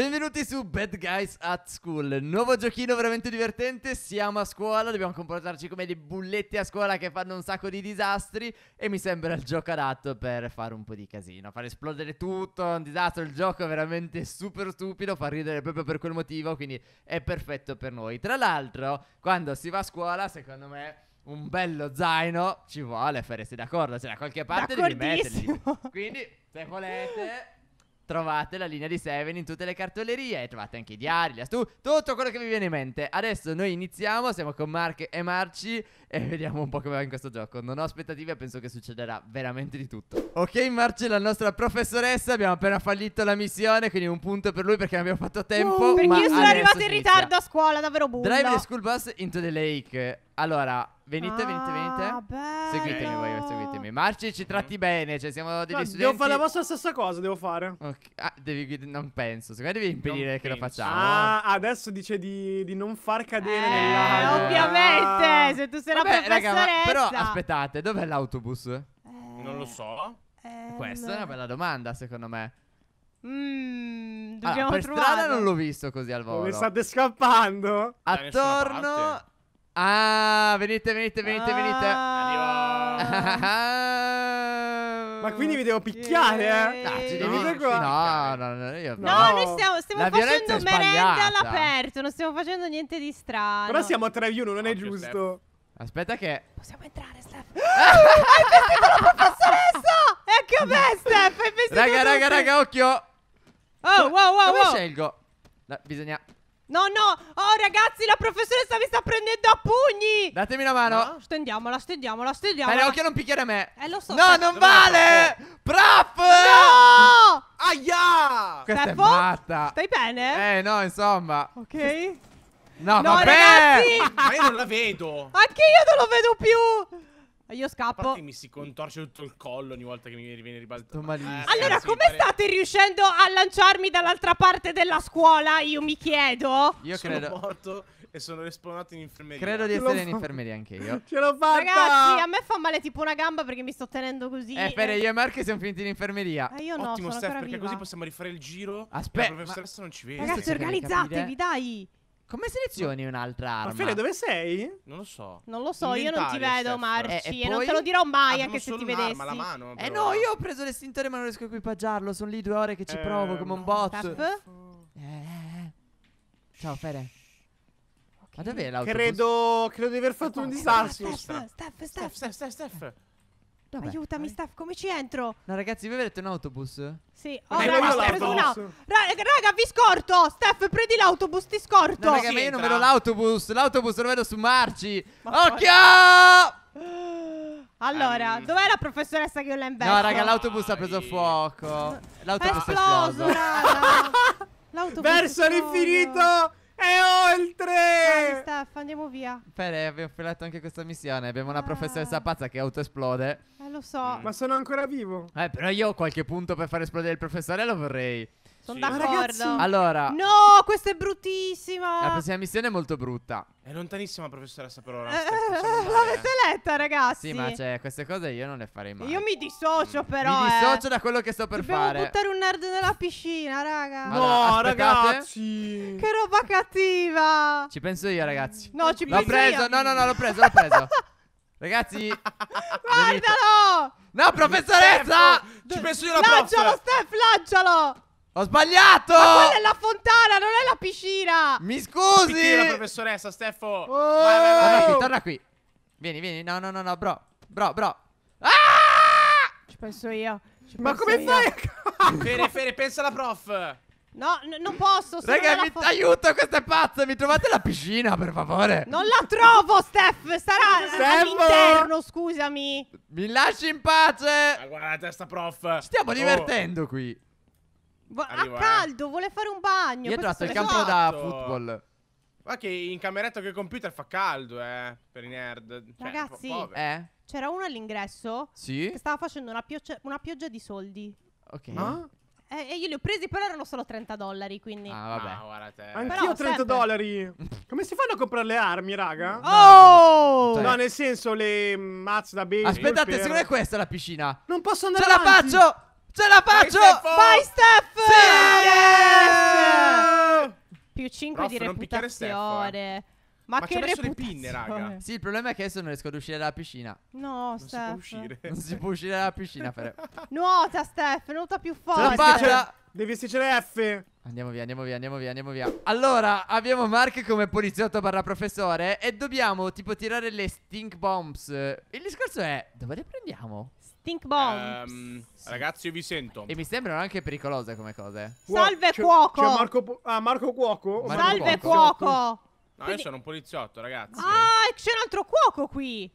Benvenuti su Bad Guys at School, nuovo giochino veramente divertente, siamo a scuola, dobbiamo comportarci come dei bulletti a scuola che fanno un sacco di disastri e mi sembra il gioco adatto per fare un po' di casino, far esplodere tutto, un disastro, il gioco è veramente super stupido, fa ridere proprio per quel motivo, quindi è perfetto per noi. Tra l'altro, quando si va a scuola, secondo me un bello zaino ci vuole, fareste d'accordo? Cioè, da qualche parte devi metterli. Quindi, se volete, trovate la linea di Seven in tutte le cartolerie. Trovate anche i diari, gli astu, tutto quello che vi viene in mente. Adesso noi iniziamo, siamo con Mark e Marci e vediamo un po' come va in questo gioco. Non ho aspettative, penso che succederà veramente di tutto. Ok, Marci, la nostra professoressa, abbiamo appena fallito la missione, quindi un punto per lui perché non abbiamo fatto tempo. Uh, perché io sono arrivato in ritardo a scuola, davvero buono. Drive the school bus into the lake. Allora, venite, venite, venite. Ah, bello. Seguitemi voi, seguitemi. Mm. Marci ci mm. tratti bene, cioè siamo degli no, studenti. Devo fare la vostra stessa cosa, devo fare. Okay. Ah, devi, non penso. Secondo me devi impedire non che penso. lo facciamo. Ah, adesso dice di, di non far cadere eh, nell'aria. Ovviamente, ah. se tu sei Vabbè, la professoressa. Raga, ma, però aspettate, dov'è l'autobus? Eh, non lo so. Eh, Questa allora. è una bella domanda, secondo me. Mmm, dobbiamo allora, per trovare. strada non l'ho visto così al volo. Mi state scappando? Attorno Ah, venite, venite, venite, ah, venite. Arrivo. Ma quindi vi devo picchiare, eh? No, ci devi no, No, no, no, io no. no noi stiamo, stiamo facendo merenda all'aperto, non stiamo facendo niente di strano. Però siamo a 3 v 1, non è giusto. Aspetta che... Possiamo entrare, Steph. Hai vestito la professoressa! E anche a me, Steph, hai vestito Raga, raga, raga, occhio. Oh, wow, wow, Come wow. scelgo? No, bisogna... No, no! Oh, ragazzi, la professoressa mi sta prendendo a pugni! Datemi una mano! No, stendiamola, stendiamola, stendiamola! Dai, eh, occhio non picchiare me! Eh, lo so! No, non vale! Prof! No! Aia! Questa Steppo? è matta! Stai bene? Eh, no, insomma! Ok. No, no vabbè! Ragazzi! Ma io non la vedo! Anche io non lo vedo più! Io scappo. Infatti mi si contorce tutto il collo ogni volta che mi viene ribaltato. Eh, allora, come state riuscendo a lanciarmi dall'altra parte della scuola? Io mi chiedo. Io sono credo... morto e sono respawnato in infermeria. Credo di essere in infermeria anche io. Ce l'ho fatta! Ragazzi, a me fa male tipo una gamba perché mi sto tenendo così. Eh, Fede, eh. io e Marco siamo finiti in infermeria. Eh, io no, Ottimo, sono Steph, perché viva. così possiamo rifare il giro. Aspetta, la professoressa ma... non ci vede. Ragazzi, organizzatevi, dai. Come selezioni un'altra arma? Ma Fede, dove sei? Non lo so. Non lo so, non io non ti vedo, Steph. Marci. Eh, e, e non te lo dirò mai, anche se ti vedessi. Ma la mano. Eh, però. Eh no, io ho preso l'estintore, ma non riesco a equipaggiarlo. Sono lì due ore che ci eh, provo come un bot. Staff? Eh. Ciao, Fede. Okay. Ma dov'è l'autobus? Credo, credo di aver fatto oh, un disastro. Staff, staff, staff, staff, staff. staff. staff. Dov'è? Aiutami, Staff, come ci entro? No, ragazzi, voi avete un autobus? Sì, eh, oh, ho preso un autobus. Raga, raga, vi scorto! Steph, prendi l'autobus, ti scorto! No, raga, ma io non vedo l'autobus, l'autobus lo vedo su Marci! Ma Occhio! Allora, um. dov'è la professoressa che io la No, raga, l'autobus ha preso fuoco. L'autobus è esploso, raga. L'autobus Verso l'infinito e oltre! Dai, Steph, andiamo via. Bene, abbiamo filato anche questa missione. Abbiamo una ah. professoressa pazza che autoesplode. Eh, lo so. Mm. Ma sono ancora vivo. Eh, però io ho qualche punto per far esplodere il professore, lo vorrei. Sono sì. d'accordo. Ah, allora. No, questa è bruttissima. La prossima missione è molto brutta. È lontanissima professoressa per Eh, eh, eh L'avete eh. letta, ragazzi? Sì, ma cioè, queste cose io non le farei mai. Io mi dissocio, mm. però. Mi dissocio eh. da quello che sto per Dobbiamo fare. Dobbiamo buttare un nerd nella piscina, raga. No, allora, ragazzi. Che roba cattiva. Ci penso io, ragazzi. No, ci penso io. L'ho preso, no, no, no, l'ho preso, l'ho preso. ragazzi. Guardalo. No, professoressa. Ci penso io la prof. Lancialo, Steph, lancialo. Ho sbagliato! Ma quella è la fontana, non è la piscina! Mi scusi! La professoressa, Steffo! Oh! Vai, vai, vai! Torna qui, torna qui! Vieni, vieni, no, no, no, no, bro! Bro, bro! Ah! Ci penso io! Ci Ma penso come io. fai? Fere, Fere, pensa alla prof! No, non posso. Raga, mi aiuto, questa è pazza. Mi trovate la piscina, per favore. Non la trovo, Steph. Sarà Steph. all'interno, scusami. Mi lasci in pace. Ma guarda, la testa prof. Stiamo oh. divertendo oh. qui. Va- Arrivo, a eh. caldo, vuole fare un bagno. Io ho trovato il campo da esatto. football. Ma che in cameretta che il computer fa caldo, eh, per i nerd. Cioè, Ragazzi. po- Eh? C'era uno all'ingresso Sì? che stava facendo una pioggia, una pioggia di soldi. Ok. Ah? e io li ho presi, però erano solo 30 dollari, quindi... Ah, Ma vabbè. Ah, guarda te. Anch'io Però 30 sempre. dollari. Come si fanno a comprare le armi, raga? Oh! Cioè- No, nel senso le mm, mazze da baby. Aspettate, per- secondo me questa è la piscina. Non posso andare Ce la faccio! Ce la faccio! Vai Steph! Sì! Yes! Più 5 Prof, di eh. reputazione. Ma, Ma che ci messo le pinne, raga. Sì, il problema è che adesso non riesco ad uscire dalla piscina. No, non Steph. Non si può uscire. Non si può uscire dalla piscina, Fere. nuota, Steph, nuota più forte. Ce la Devi essere F. Andiamo via, andiamo via, andiamo via, andiamo via. Allora, abbiamo Mark come poliziotto barra professore e dobbiamo tipo tirare le stink bombs. Il discorso è, dove le prendiamo? Think bombs. Um, ragazzi, io vi sento. E mi sembrano anche pericolose come cose. Salve Cuoco. C'è Marco, ah, Marco Cuoco. Marco Salve Cuoco. Cuoco. No, io sono un poliziotto, ragazzi. Ah, c'è un altro cuoco qui.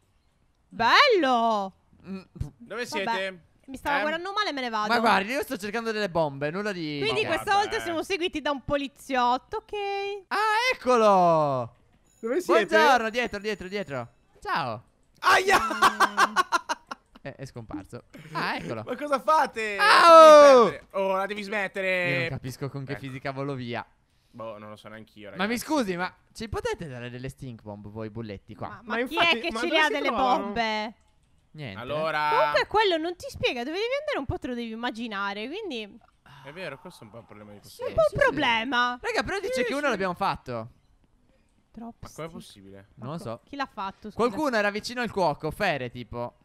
Bello. Mm, Dove siete? Vabbè. Mi stavo eh? guardando male e me ne vado. Ma guardi, io sto cercando delle bombe, nulla di. Quindi no, questa vabbè. volta siamo seguiti da un poliziotto, ok? Ah, eccolo! Dove siete? Buongiorno, dietro, dietro, dietro. Ciao. Aia! Mm. Eh, è scomparso. Ah, eccolo. Ma cosa fate? Ah, oh! oh, la devi smettere. Io non capisco con che ecco. fisica volo via. Boh, non lo so neanche io. Ma mi scusi, ma ci potete dare delle stink bomb voi bulletti qua? Ma, ma, ma chi è che ci le ha delle trovano? bombe? Niente. Allora. Comunque, quello non ti spiega dove devi andare, un po' te lo devi immaginare. Quindi. È vero, questo è un po' un problema di questo. Sì, è un po' un sì, problema. Sì. Raga, però dice che uno l'abbiamo fatto. Troppo. Ma com'è possibile? Non lo ecco, so. Chi l'ha fatto? Scusa. Qualcuno era vicino al cuoco, Fere, tipo.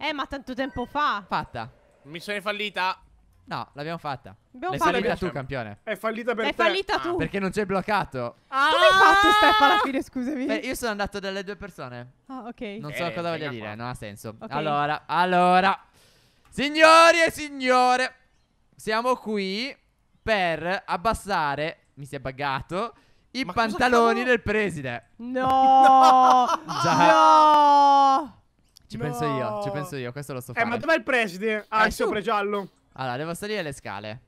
Eh, ma tanto tempo fa. Fatta. Missione fallita. No, l'abbiamo fatta. L'abbiamo L'hai fatta. fallita tu, campione. È fallita per È te. fallita ah. tu. Perché non c'è bloccato. Ah! Come hai ah! fatto, Steph, alla fine, scusami? Beh, io sono andato dalle due persone. Ah, ok. Non so Eh, cosa voglia dire, qua. non ha senso. Ok. Allora, allora. Signori e signore, siamo qui per abbassare, mi si è buggato, i Ma pantaloni del preside. No. Già. No. Ci no. penso io, ci penso io, questo lo sto eh, facendo. Eh, ma dov'è il preside? Eh, ah, è sopra giallo. Allora, devo salire le scale.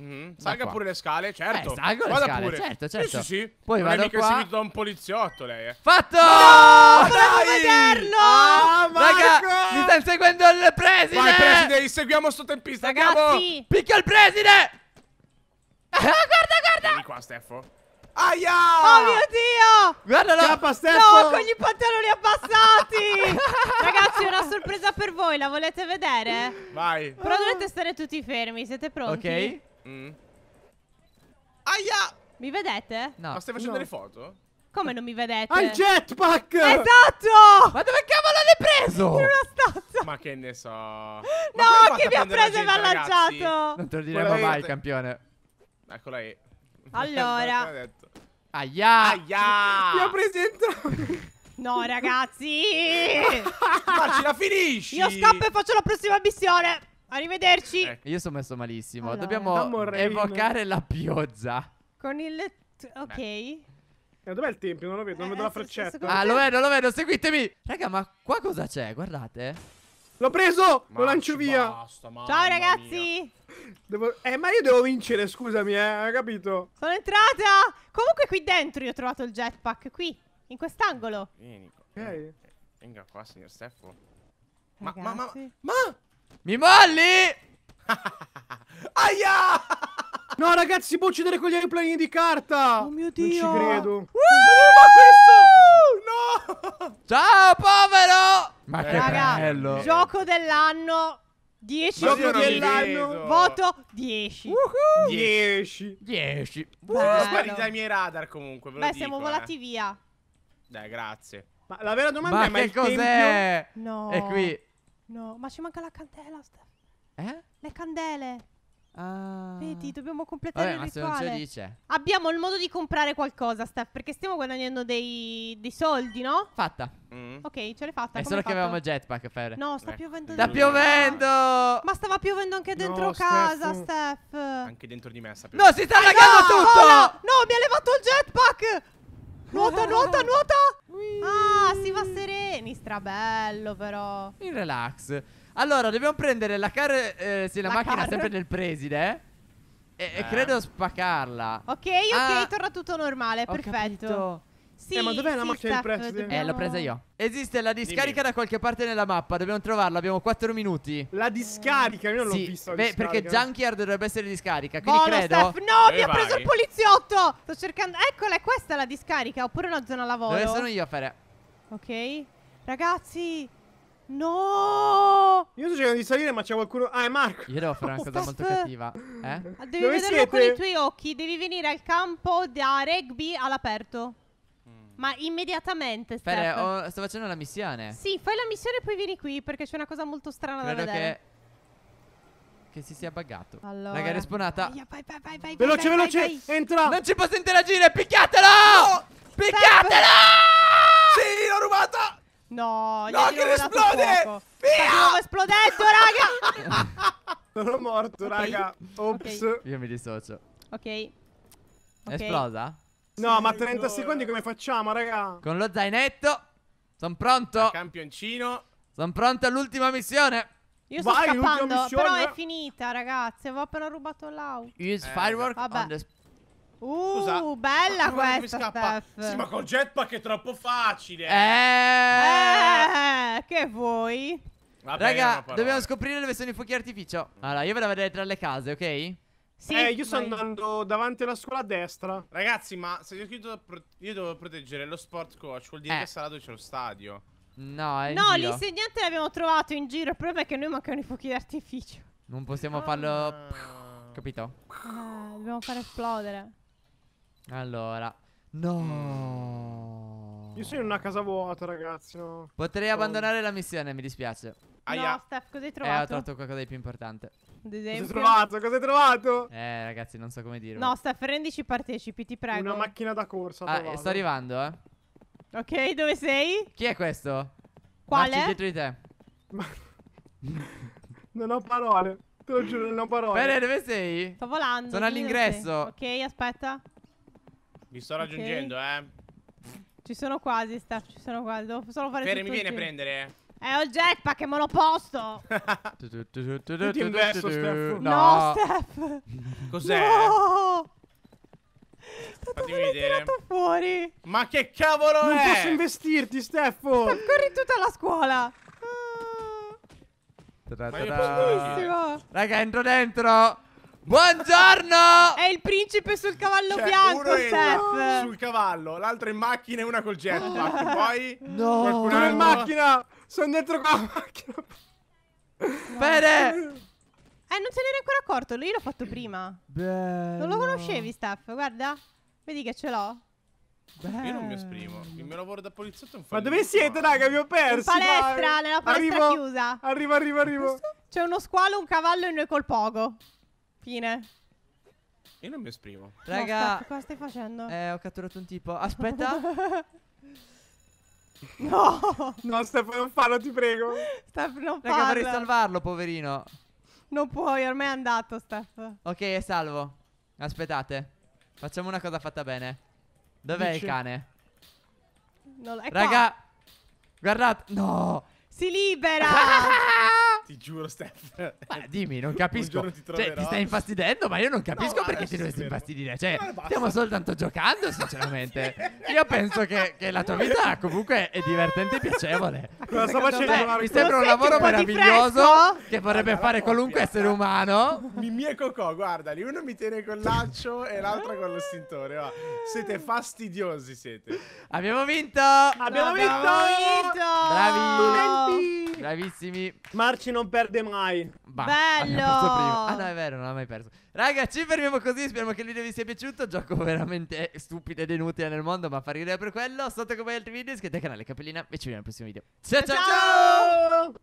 Mm, salga qua. pure le scale, eh, certo. Eh, salgo Vada le scale, pure. certo, certo. Sì, sì, sì. Poi non vado è mica qua. seguito da un poliziotto lei, eh. Fatto! No, volevo Dai! vederlo! Ah, ah, Raga, mi stai seguendo il preside! Vai, preside, seguiamo sto tempista, andiamo! Picchia il preside! Ah, guarda, guarda! Vieni qua, Steffo. Aia! Oh mio Dio! Guarda la Ciao, no, con gli pantaloni abbassati! Ragazzi, una sorpresa per voi, la volete vedere? Vai! Però dovete stare tutti fermi, siete pronti? Ok. Mm. Aia! Mi vedete? No. Ma stai facendo no. le foto? Come non mi vedete? Al jetpack! Esatto! Ma dove cavolo l'hai preso? In una stanza! Ma che ne so! no, chi mi ha preso e mi ha lanciato! Non te lo diremo mai, campione. Eccola E. Allora, Aia! Aia! Mi ha No, ragazzi! Marci, la finisci! Io scappo e faccio la prossima missione. Arrivederci. Eh, io sono messo malissimo. Allora. Dobbiamo evocare la piozza. Con il... Ok. Eh, dov'è il tempio? Non lo vedo, non eh, vedo la eh, freccetta. Ah, lo vedo, lo vedo, seguitemi. Raga, ma qua cosa c'è? Guardate. L'ho preso! Ma lo lancio via! Basta, Ciao ragazzi! Devo... Eh, ma io devo vincere, scusami, eh, hai capito? Sono entrata! Comunque qui dentro io ho trovato il jetpack, qui, in quest'angolo. Vieni. Okay. Eh, venga qua, signor Steffo. Ma, ma, ma, ma, Mi molli! Aia! No, ragazzi, si può uccidere con gli aeroplani di carta! Oh mio Dio! Non ci credo. Uh! Ma questo! no! Ciao, povero! Ma eh, che Raga, bello! Gioco dell'anno. 10 Gioco dell'anno. Voto 10. 10. 10. Siete spariti dai miei radar comunque. Beh, dico, siamo eh. volati eh. via. Dai, grazie. Ma la vera domanda ma è: ma che cos'è? No. È qui. No, ma ci manca la candela. Eh? Le candele. Ah. Vedi, dobbiamo completare Vabbè, il ma se non ce rituale. dice. Abbiamo il modo di comprare qualcosa, Steph, perché stiamo guadagnando dei, dei soldi, no? Fatta. Mm. Ok, ce l'hai fatta. È come solo hai che avevamo il jetpack, Fer. No, sta Eh. piovendo Sta piovendo! Ma stava piovendo anche dentro No, casa, Steph. Steph. Anche dentro di me sappiamo. No, si sta allagando ah, no, tutto! Ola! Oh, no, mi ha levato il jetpack! Nuota, nuota, nuota! Ah, si va sereni, strabello però. In relax. Allora, dobbiamo prendere la car... Eh, sì, la, la macchina car. sempre del preside, eh? E, eh. credo spaccarla. Ok, ok, ah, torna tutto normale, perfetto. Capito. Sì, eh, ma dov'è sì, la macchina del preside? Dobbiamo... Eh, l'ho presa io. Esiste la discarica Dimmi. da qualche parte nella mappa, dobbiamo trovarla, abbiamo 4 minuti. La discarica, io non sì, l'ho visto. Beh, discarica. perché Junkyard dovrebbe essere discarica, quindi Bono, credo... Steph, no, Dove eh, mi ha preso il poliziotto! Sto cercando... Eccola, è questa la discarica, oppure una zona lavoro. Dove sono io a fare? Ok. Ragazzi, No! Io sto cercando di salire, ma c'è qualcuno. Ah, è Marco! Io devo fare una cosa molto cattiva. Eh? Devi Dove vederlo siete? con i tuoi occhi. Devi venire al campo da rugby all'aperto. Mm. Ma immediatamente, Fere, oh, sto facendo la missione. Sì, fai la missione e poi vieni qui perché c'è una cosa molto strana Credo da vedere. Che, che si sia buggato. Allora. Raga, è respawnata. veloce, vai, veloce, vai, vai. entra. Non ci posso interagire, picchiatelo! No! Picchiatelo! Sì, l'ho rubata! No, no che esplode! Stavo esplodendo, raga! Sono morto, okay. raga. Ops. Okay. Io mi dissocio. Ok. okay. Esplosa? No, sì, ma 30 rigore. secondi come facciamo, raga? Con lo zainetto. Sono pronto. Da campioncino. Sono pronto all'ultima missione. Io sto Vai, scappando, però è finita, ragazzi. Avevo appena rubato l'au. Use eh, firework vabbè. on the... Uh, Scusa, bella questa, Steph. Sì, ma col jetpack è troppo facile. Eh. eh anche voi. Vabbè, Raga, dobbiamo scoprire dove sono i fuochi artificio. Allora, io vado a vedere tra le case, ok? Sì, eh, io sto vai. andando davanti alla scuola a destra. Ragazzi, ma se io, devo, io devo proteggere lo sport coach, vuol dire eh. che a dove c'è lo stadio. No, è No, l'insegnante l'abbiamo trovato in giro. Il problema è che noi mancano i fuochi d'artificio. Non possiamo ah. farlo. Capito? Ah, dobbiamo far esplodere. Allora. No. Io sono in una casa vuota, ragazzi. No. Potrei oh. abbandonare la missione, mi dispiace. Aia. No, Steph, cosa hai trovato? Eh, ho trovato qualcosa di più importante. Ad esempio... Cosa hai trovato? Cosa hai trovato? Eh, ragazzi, non so come dire. No, Steph, rendici partecipi, ti prego. Una macchina da corsa. Ah, sto arrivando, eh. Ok, dove sei? Chi è questo? Quale? Marci dietro di te. Ma... non ho parole. Te lo giuro, non ho parole. Bene, dove sei? Sto volando. Sono all'ingresso. Ok, aspetta. Mi sto raggiungendo, okay. eh. Ci sono quasi, Steph, ci sono quasi. Devo solo fare Fermi, vieni a prendere. Eh, ho il jetpack che me lo posto. Ti in verso, Steph. No, no Steph. Cos'è? No. Fatemi vedere. fuori. Ma che cavolo non è? Non posso investirti, Steph. Steph, corri tutta la scuola. Ah. Ta -ta -ta. Raga, entro dentro. Buongiorno! È il principe sul cavallo cioè, bianco, Seth. Sul cavallo, l'altro in macchina e una col jetpack. Poi no. Qualcuno è in macchina! Sono dentro con la macchina. Bene! Eh, non se n'era ancora accorto, io l'ho fatto prima. Bello. Non lo conoscevi, Steph, guarda. Vedi che ce l'ho. Io non mi esprimo. Il mio lavoro da poliziotto è un fallimento. Ma dove siete, raga? Vi ho perso. In palestra, dai. nella palestra arrivo, chiusa. Arrivo, arrivo, arrivo. C'è uno squalo, un cavallo e noi col pogo. Fine. Io non mi esprimo. Raga, no, cosa stai facendo? Eh, ho catturato un tipo. Aspetta. no! No, Stefano, non farlo, ti prego. Stefano, non farlo. Raga, vorrei salvarlo, poverino. Non puoi, ormai è andato, Stefano. Ok, è salvo. Aspettate. Facciamo una cosa fatta bene. Dov'è il cane? No, Raga, qua. guardate. No! Si libera! Ti giuro, Steph. Ma dimmi, non capisco. Ti, troverò. cioè, ti stai infastidendo, ma io non capisco no, perché ti dovresti infastidire. Cioè, stiamo soltanto giocando, sinceramente. io penso che, che, la tua vita comunque è divertente e piacevole. Cosa sto facendo? Beh, mi sembra un lavoro meraviglioso che vorrebbe guarda, fare qualunque essere umano. Mimì e Cocò, guardali, uno mi tiene col laccio e l'altro con lo stintore. Va. Siete fastidiosi, siete. Abbiamo vinto! Abbiamo, Abbiamo vinto! vinto! Bravi! Bravissimi! Marcin non perde mai. Bah, Bello! Ah, ah, no, è vero, non l'ha mai perso. Raga, ci fermiamo così. Speriamo che il video vi sia piaciuto. Gioco veramente eh, stupido ed inutile nel mondo, ma fa ridere per quello. Sotto come altri video, iscrivetevi al canale Capellina e ci vediamo al prossimo video. ciao! ciao! ciao! ciao!